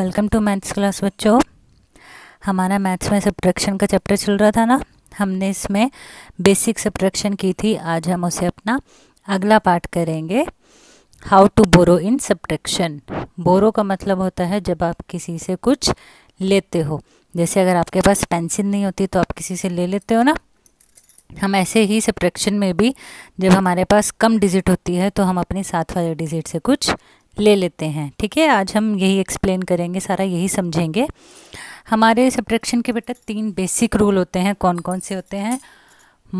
welcome to maths class बच्चों हमारा maths में सब्ट्रैक्शन का चैप्टर चल रहा था ना हमने इसमें बेसिक सब्ट्रैक्शन की थी आज हम उसे अपना अगला पार्ट करेंगे how to borrow in subtraction borrow का मतलब होता है जब आप किसी से कुछ लेते हो जैसे अगर आपके पास पेंसिल नहीं होती तो आप किसी से ले लेते हो ना हम ऐसे ही सब्ट्रैक्शन में भी जब हमारे पास कम डिजिट होती है तो हम अपने साथ वाले डिजिट से कुछ ले लेते हैं ठीक है आज हम यही एक्सप्लेन करेंगे सारा यही समझेंगे हमारे सब्ट्रैक्शन के बेटा तीन बेसिक रूल होते हैं कौन कौन से होते हैं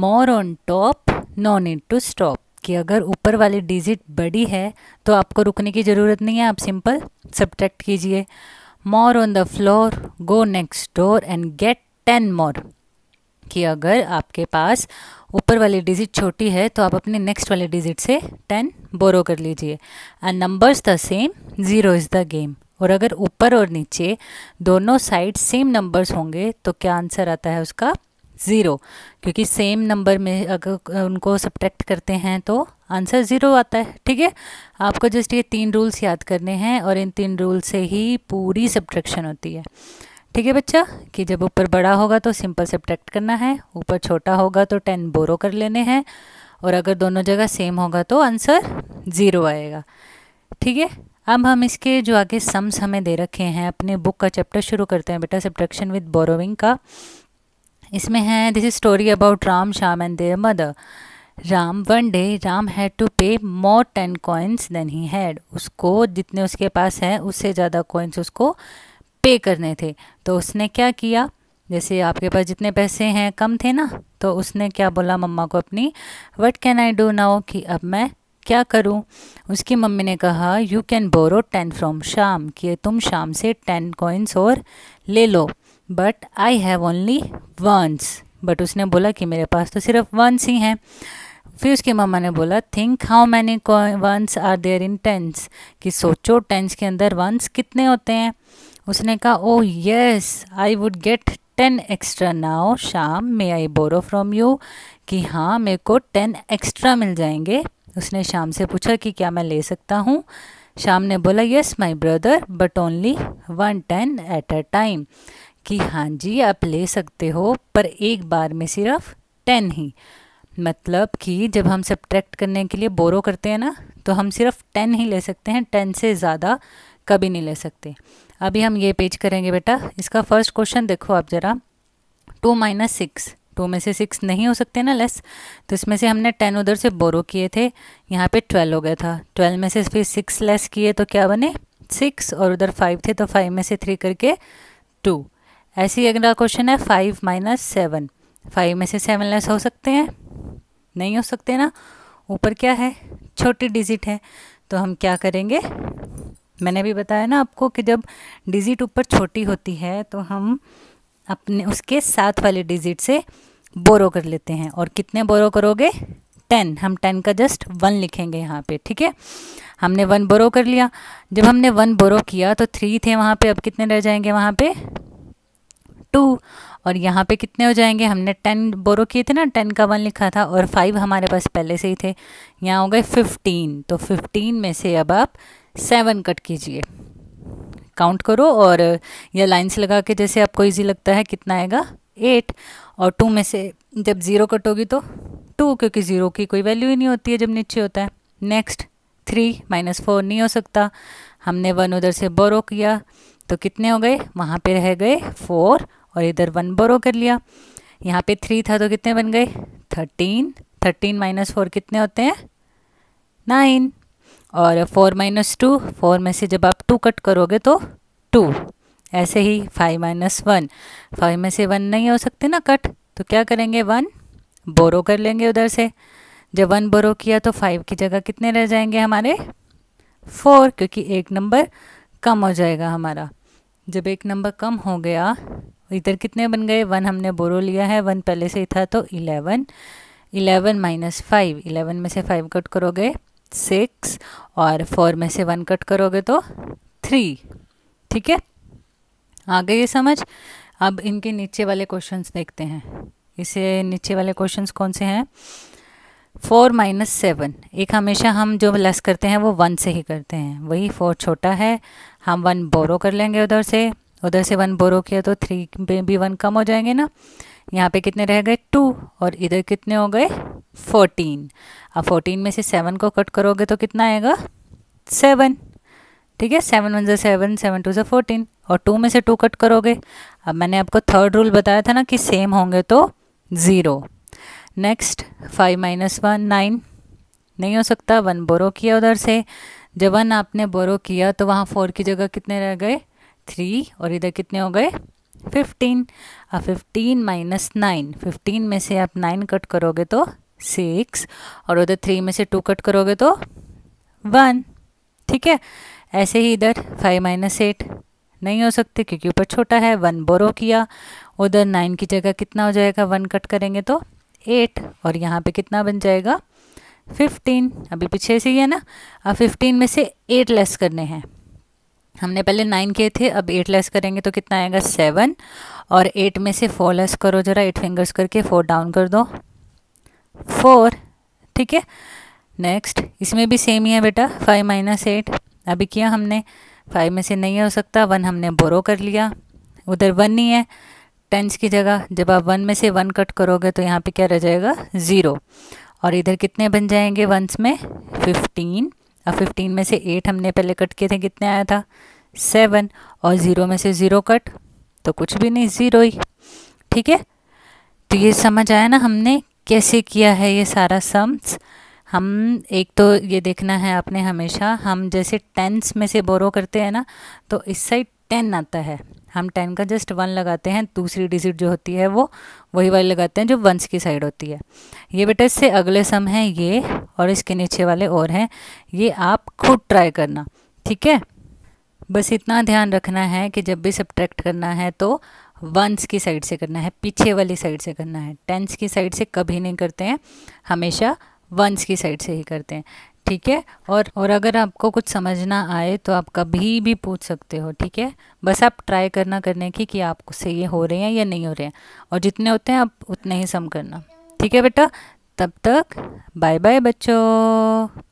more on top no need to stop कि अगर ऊपर वाली डिजिट बड़ी है तो आपको रुकने की ज़रूरत नहीं है आप सिंपल सब्ट्रैक्ट कीजिए more on the floor go next door and get ten more कि अगर आपके पास ऊपर वाली डिजिट छोटी है तो आप अपने नेक्स्ट वाले डिजिट से टेन बोरो कर लीजिए and numbers the same zero is the game और अगर ऊपर और नीचे दोनों साइड सेम नंबर्स होंगे तो क्या आंसर आता है उसका ज़ीरो क्योंकि सेम नंबर में अगर उनको सब्ट्रैक्ट करते हैं तो आंसर ज़ीरो आता है ठीक है आपको जस्ट ये तीन रूल्स याद करने हैं और इन तीन रूल से ही पूरी सब्ट्रैक्शन होती है ठीक है बच्चा कि जब ऊपर बड़ा होगा तो सिंपल सब्ट्रैक्ट करना है ऊपर छोटा होगा तो टेन बोरो कर लेने हैं और अगर दोनों जगह सेम होगा तो आंसर ज़ीरो आएगा ठीक है अब हम इसके जो आगे सम्स हमें दे रखे हैं अपने बुक का चैप्टर शुरू करते हैं बेटा सब्ट्रैक्शन विद बोरोविंग का इसमें है this is story about Ram Shyam and their mother Ram one day Ram had to pay more ten coins then he had उसको जितने उसके पास हैं उससे ज़्यादा कॉइन्स उसको पे करने थे तो उसने क्या किया जैसे आपके पास जितने पैसे हैं कम थे ना तो उसने क्या बोला मम्मा को अपनी what can I do now कि अब मैं क्या करूं उसकी मम्मी ने कहा you can borrow ten from Sham कि तुम शाम से टेन कॉइन्स और ले लो but I have only ones but उसने बोला कि मेरे पास तो सिर्फ वंस ही हैं फिर उसकी मम्मा ने बोला think how many ones are there in tens कि सोचो टेंस के अंदर वंस कितने होते हैं उसने कहा oh yes I would get ten extra now Sham may I borrow from you कि हाँ मेरे को टेन एक्स्ट्रा मिल जाएंगे उसने शाम से पूछा कि क्या मैं ले सकता हूँ शाम ने बोला yes my brother but only one ten at a time कि हाँ जी आप ले सकते हो पर एक बार में सिर्फ टेन ही मतलब कि जब हम सब्ट्रैक्ट करने के लिए बोरो करते हैं ना तो हम सिर्फ टेन ही ले सकते हैं टेन से ज़्यादा कभी नहीं ले सकते अभी हम ये पेज करेंगे बेटा इसका फर्स्ट क्वेश्चन देखो आप ज़रा टू माइनस सिक्स टू में से सिक्स नहीं हो सकते ना लेस तो इसमें से हमने टेन उधर से बोरो किए थे यहाँ पे ट्वेल्व हो गया था ट्वेल्व में से फिर सिक्स लेस किए तो क्या बने सिक्स और उधर फाइव थे तो फाइव में से थ्री करके टू ऐसे ही अगला क्वेश्चन है फाइव माइनस सेवन फाइव में से सेवन लेस हो सकते हैं नहीं हो सकते ना ऊपर क्या है छोटी डिजिट है तो हम क्या करेंगे मैंने भी बताया ना आपको कि जब डिजिट ऊपर छोटी होती है तो हम अपने उसके साथ वाले डिजिट से बोरो कर लेते हैं और कितने बोरो करोगे टेन हम टेन का जस्ट वन लिखेंगे यहाँ पे ठीक है हमने वन बोरो कर लिया जब हमने वन बोरो किया तो थ्री थे वहाँ पे अब कितने रह जाएंगे वहाँ पे टू और यहाँ पे कितने हो जाएंगे हमने टेन बोरो किए थे ना टेन का वन लिखा था और फाइव हमारे पास पहले से ही थे यहाँ हो गए फिफ्टीन तो फिफ्टीन में से अब आप सेवन कट कीजिए काउंट करो और या लाइन्स लगा के जैसे आपको इजी लगता है कितना आएगा एट और टू में से जब ज़ीरो कट होगी तो टू क्योंकि ज़ीरो की कोई वैल्यू ही नहीं होती है जब नीचे होता है नेक्स्ट थ्री माइनस फोर नहीं हो सकता हमने वन उधर से बोरो किया तो कितने हो गए वहाँ पे रह गए फोर और इधर वन बोरो कर लिया यहाँ पे थ्री था तो कितने बन गए थर्टीन थर्टीन माइनस फोर कितने होते हैं नाइन और फोर माइनस टू फोर में से जब आप टू कट करोगे तो टू ऐसे ही फाइव माइनस वन फाइव में से वन नहीं हो सकते ना कट तो क्या करेंगे वन बोरो कर लेंगे उधर से जब वन बोरो किया तो फाइव की जगह कितने रह जाएंगे हमारे फोर क्योंकि एक नंबर कम हो जाएगा हमारा जब एक नंबर कम हो गया इधर कितने बन गए वन हमने बोरो लिया है वन पहले से ही था तो eleven eleven minus five eleven में से फाइव कट करोगे सिक्स और फोर में से वन कट करोगे तो थ्री ठीक है आ गई ये समझ अब इनके नीचे वाले क्वेश्चंस देखते हैं इसे नीचे वाले क्वेश्चंस कौन से हैं फोर माइनस सेवन एक हमेशा हम जो लेस करते हैं वो वन से ही करते हैं वही फोर छोटा है हम वन बोरो कर लेंगे उधर से उधर से वन बोरो किया तो थ्री में भी वन कम हो जाएंगे ना यहाँ पे कितने रह गए टू और इधर कितने हो गए फोर्टीन अब फोर्टीन में से सेवन को कट करोगे तो कितना आएगा सेवन ठीक है सेवन वन जो सेवन सेवन टू जो फोर्टीन और टू में से टू कट करोगे अब मैंने आपको थर्ड रूल बताया था ना कि सेम होंगे तो zero next five minus one nine नहीं हो सकता वन बोरो किया उधर से जब वन आपने बोरो किया तो वहाँ फोर की जगह कितने रह गए थ्री और इधर कितने हो गए फिफ्टीन अब फिफ्टीन माइनस नाइन फिफ्टीन में से आप नाइन कट करोगे तो सिक्स और उधर थ्री में से टू कट करोगे तो वन ठीक है ऐसे ही इधर फाइव माइनस एट नहीं हो सकते क्योंकि ऊपर छोटा है वन बोरो किया उधर नाइन की जगह कितना हो जाएगा वन कट करेंगे तो एट और यहाँ पे कितना बन जाएगा फिफ्टीन अभी पीछे से ही है ना अब फिफ्टीन में से एट लेस करने हैं हमने पहले नाइन किए थे अब एट लेस करेंगे तो कितना आएगा सेवन और एट में से फोर लेस करो जरा एट फिंगर्स करके फोर डाउन कर दो फोर ठीक है नेक्स्ट इसमें भी सेम ही है बेटा फाइव माइनस एट अभी किया हमने फाइव में से नहीं हो सकता वन हमने बोरो कर लिया उधर वन ही है टेंस की जगह जब आप वन में से वन कट करोगे तो यहाँ पे क्या रह जाएगा ज़ीरो और इधर कितने बन जाएंगे वंस में फिफ्टीन अब फिफ्टीन में से एट हमने पहले कट किए थे कितने आया था सेवन और ज़ीरो में से ज़ीरो कट तो कुछ भी नहीं ज़ीरो ही ठीक है तो ये समझ आया ना हमने कैसे किया है ये सारा सम्स हम एक तो ये देखना है आपने हमेशा हम जैसे टेंस में से बोरो करते हैं ना तो इस साइड टेन आता है हम टेन का जस्ट वन लगाते हैं दूसरी डिजिट जो होती है वो वही वाली लगाते हैं जो वंस की साइड होती है ये बेटा इससे अगले सम है ये और इसके नीचे वाले और हैं ये आप खुद ट्राई करना ठीक है बस इतना ध्यान रखना है कि जब भी सब्ट्रैक्ट करना है तो वंस की साइड से करना है पीछे वाली साइड से करना है टेंस की साइड से कभी नहीं करते हैं हमेशा वंस की साइड से ही करते हैं ठीक है और और अगर आपको कुछ समझना आए तो आप कभी भी पूछ सकते हो ठीक है बस आप ट्राई करना करने की कि से ये हो रहे हैं या नहीं हो रहे हैं और जितने होते हैं आप उतने ही सम करना ठीक है बेटा तब तक बाय बाय बच्चों